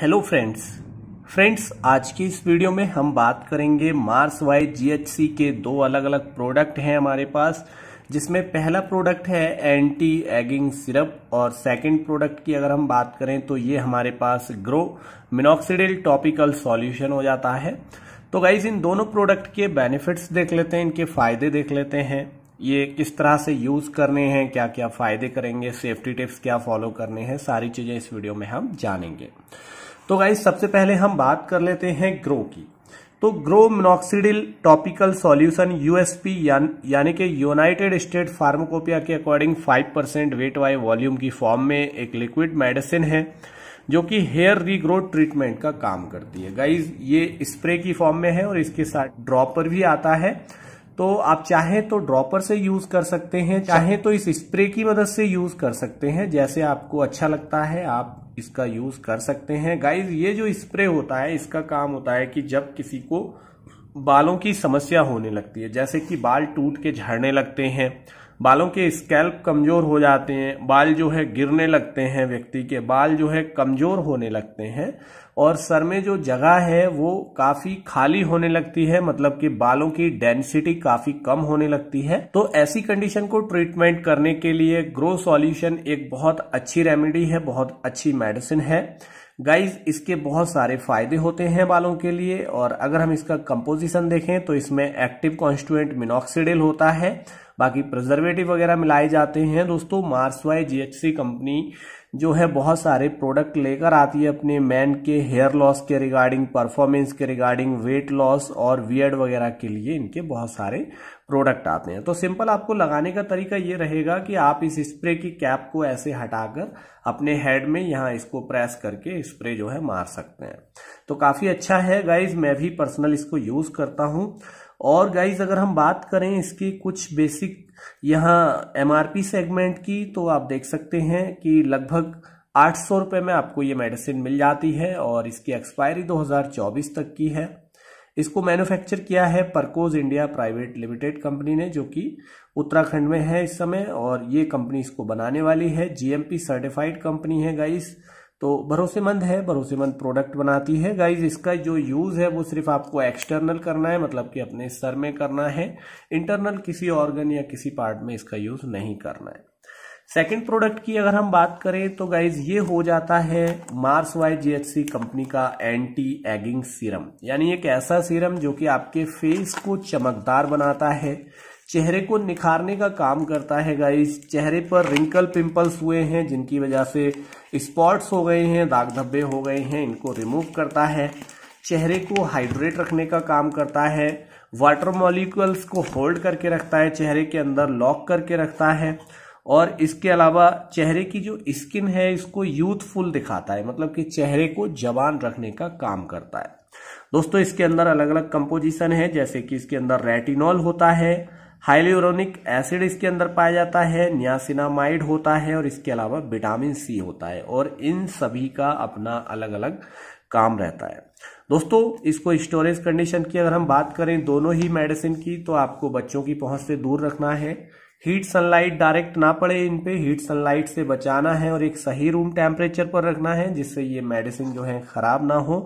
hello friends friends आज की इस वीडियो में हम बात करेंगे मार्स वाई जीएचसी के दो अलग अलग प्रोडक्ट हैं हमारे पास जिसमें पहला प्रोडक्ट है एंटी एगिंग सिरप और सेकंड प्रोडक्ट की अगर हम बात करें तो ये हमारे पास ग्रो मिनोक्सीडिल टॉपिकल सॉल्यूशन हो जाता है तो गाइज इन दोनों प्रोडक्ट के बेनिफिट्स देख लेते हैं इनके फायदे देख लेते हैं ये किस तरह से यूज करने हैं क्या क्या फायदे करेंगे सेफ्टी टिप्स क्या फॉलो करने हैं सारी चीजें इस वीडियो में हम जानेंगे तो गाइज सबसे पहले हम बात कर लेते हैं ग्रो की तो grow minoxidil topical solution USP यानी कि यूनाइटेड स्टेट फार्माकोपिया के according 5 percent weight by volume की फॉर्म में एक लिक्विड मेडिसिन है जो कि हेयर रीग्रोथ ट्रीटमेंट का काम करती है गाइज ये स्प्रे की फॉर्म में है और इसके साथ ड्रॉपर भी आता है तो आप चाहें तो ड्रॉपर से यूज कर सकते हैं चाहें तो इस स्प्रे की मदद से यूज कर सकते हैं जैसे आपको अच्छा लगता है आप इसका यूज़ कर सकते हैं गाइज ये जो स्प्रे होता है इसका काम होता है कि जब किसी को बालों की समस्या होने लगती है जैसे कि बाल टूट के झड़ने लगते हैं बालों के स्कैल्प कमज़ोर हो जाते हैं बाल जो है गिरने लगते हैं व्यक्ति के बाल जो है कमज़ोर होने लगते हैं और सर में जो जगह है वो काफ़ी खाली होने लगती है मतलब कि बालों की डेंसिटी काफ़ी कम होने लगती है तो ऐसी कंडीशन को ट्रीटमेंट करने के लिए ग्रो सॉल्यूशन एक बहुत अच्छी रेमेडी है बहुत अच्छी मेडिसिन है गाइज इसके बहुत सारे फायदे होते हैं बालों के लिए और अगर हम इसका कंपोजिशन देखें तो इसमें एक्टिव कॉन्स्टुएंट मिनोक्सीडिल होता है बाकी प्रिजर्वेटिव वगैरह मिलाए जाते हैं दोस्तों मार्सवाई जीएचसी कंपनी जो है बहुत सारे प्रोडक्ट लेकर आती है अपने मैन के हेयर लॉस के रिगार्डिंग परफॉर्मेंस के रिगार्डिंग वेट लॉस और वियर्ड वगैरह के लिए इनके बहुत सारे प्रोडक्ट आते हैं तो सिंपल आपको लगाने का तरीका ये रहेगा कि आप इस स्प्रे की कैप को ऐसे हटाकर अपने हेड में यहाँ इसको प्रेस करके स्प्रे जो है मार सकते हैं तो काफ़ी अच्छा है गाइज मैं भी पर्सनल इसको यूज़ करता हूँ और गाइज अगर हम बात करें इसकी कुछ बेसिक यहाँ एम सेगमेंट की तो आप देख सकते हैं कि लगभग आठ सौ रुपये में आपको ये मेडिसिन मिल जाती है और इसकी एक्सपायरी 2024 तक की है इसको मैन्युफैक्चर किया है परकोज इंडिया प्राइवेट लिमिटेड कंपनी ने जो कि उत्तराखंड में है इस समय और ये कंपनी इसको बनाने वाली है जीएमपी सर्टिफाइड कंपनी है गाइस तो भरोसेमंद है भरोसेमंद प्रोडक्ट बनाती है गाइज इसका जो यूज़ है वो सिर्फ आपको एक्सटर्नल करना है मतलब कि अपने सर में करना है इंटरनल किसी ऑर्गन या किसी पार्ट में इसका यूज़ नहीं करना है सेकेंड प्रोडक्ट की अगर हम बात करें तो गाइज ये हो जाता है मार्स वाई जीएचसी कंपनी का एंटी एगिंग सीरम यानी एक ऐसा सीरम जो कि आपके फेस को चमकदार बनाता है चेहरे को निखारने का काम करता है गाइस चेहरे पर रिंकल पिंपल्स हुए हैं जिनकी वजह से स्पॉट्स हो गए हैं दाग धब्बे हो गए हैं इनको रिमूव करता है चेहरे को हाइड्रेट रखने का काम करता है वाटर मॉलिक्यूल्स को होल्ड करके रखता है चेहरे के अंदर लॉक करके रखता है और इसके अलावा चेहरे की जो स्किन है इसको यूथफुल दिखाता है मतलब कि चेहरे को जवान रखने का काम करता है दोस्तों इसके अंदर अलग अलग कंपोजिशन है जैसे कि इसके अंदर रेटिनॉल होता है हाइल्यूरोनिक एसिड इसके अंदर पाया जाता है नियासिनामाइड होता है और इसके अलावा विटामिन सी होता है और इन सभी का अपना अलग अलग काम रहता है दोस्तों इसको स्टोरेज कंडीशन की अगर हम बात करें दोनों ही मेडिसिन की तो आपको बच्चों की पहुंच से दूर रखना है हीट सनलाइट डायरेक्ट ना पड़े इन पे हीट सनलाइट से बचाना है और एक सही रूम टेम्परेचर पर रखना है जिससे ये मेडिसिन जो है ख़राब ना हो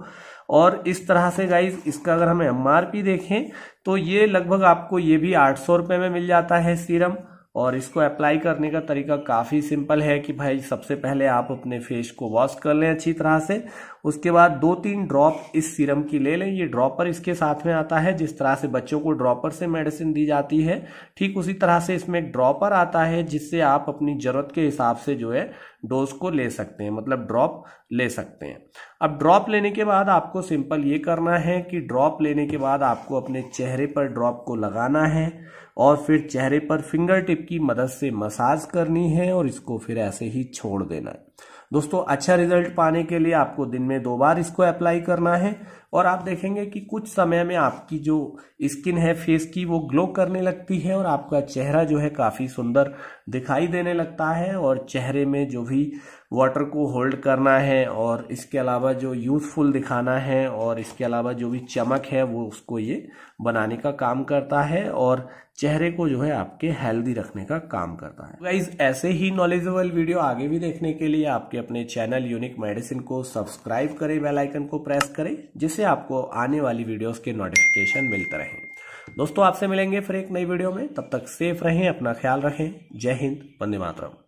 और इस तरह से गाइज इसका अगर हम एम देखें तो ये लगभग आपको ये भी आठ सौ में मिल जाता है सीरम और इसको अप्लाई करने का तरीका काफ़ी सिंपल है कि भाई सबसे पहले आप अपने फेस को वॉश कर लें अच्छी तरह से उसके बाद दो तीन ड्रॉप इस सीरम की ले लें ये ड्रॉपर इसके साथ में आता है जिस तरह से बच्चों को ड्रॉपर से मेडिसिन दी जाती है ठीक उसी तरह से इसमें एक ड्रॉपर आता है जिससे आप अपनी ज़रूरत के हिसाब से जो है डोज को ले सकते हैं मतलब ड्रॉप ले सकते हैं अब ड्रॉप लेने के बाद आपको सिंपल ये करना है कि ड्रॉप लेने के बाद आपको अपने चेहरे पर ड्रॉप को लगाना है और फिर चेहरे पर फिंगर टिप की मदद से मसाज करनी है और इसको फिर ऐसे ही छोड़ देना है दोस्तों अच्छा रिजल्ट पाने के लिए आपको दिन में दो बार इसको अप्लाई करना है और आप देखेंगे कि कुछ समय में आपकी जो स्किन है फेस की वो ग्लो करने लगती है और आपका चेहरा जो है काफ़ी सुंदर दिखाई देने लगता है और चेहरे में जो भी वाटर को होल्ड करना है और इसके अलावा जो यूज़फुल दिखाना है और इसके अलावा जो भी चमक है वो उसको ये बनाने का काम करता है और चेहरे को जो है आपके हेल्दी रखने का काम करता है गाइज ऐसे ही नॉलेजेबल वीडियो आगे भी देखने के लिए आपके अपने चैनल यूनिक मेडिसिन को सब्सक्राइब करें बेलाइकन को प्रेस करें जिस जिससे आपको आने वाली वीडियोस के नोटिफिकेशन मिलते रहें दोस्तों आपसे मिलेंगे फिर एक नई वीडियो में तब तक सेफ रहें अपना ख्याल रखें जय हिंद वंदे मातरम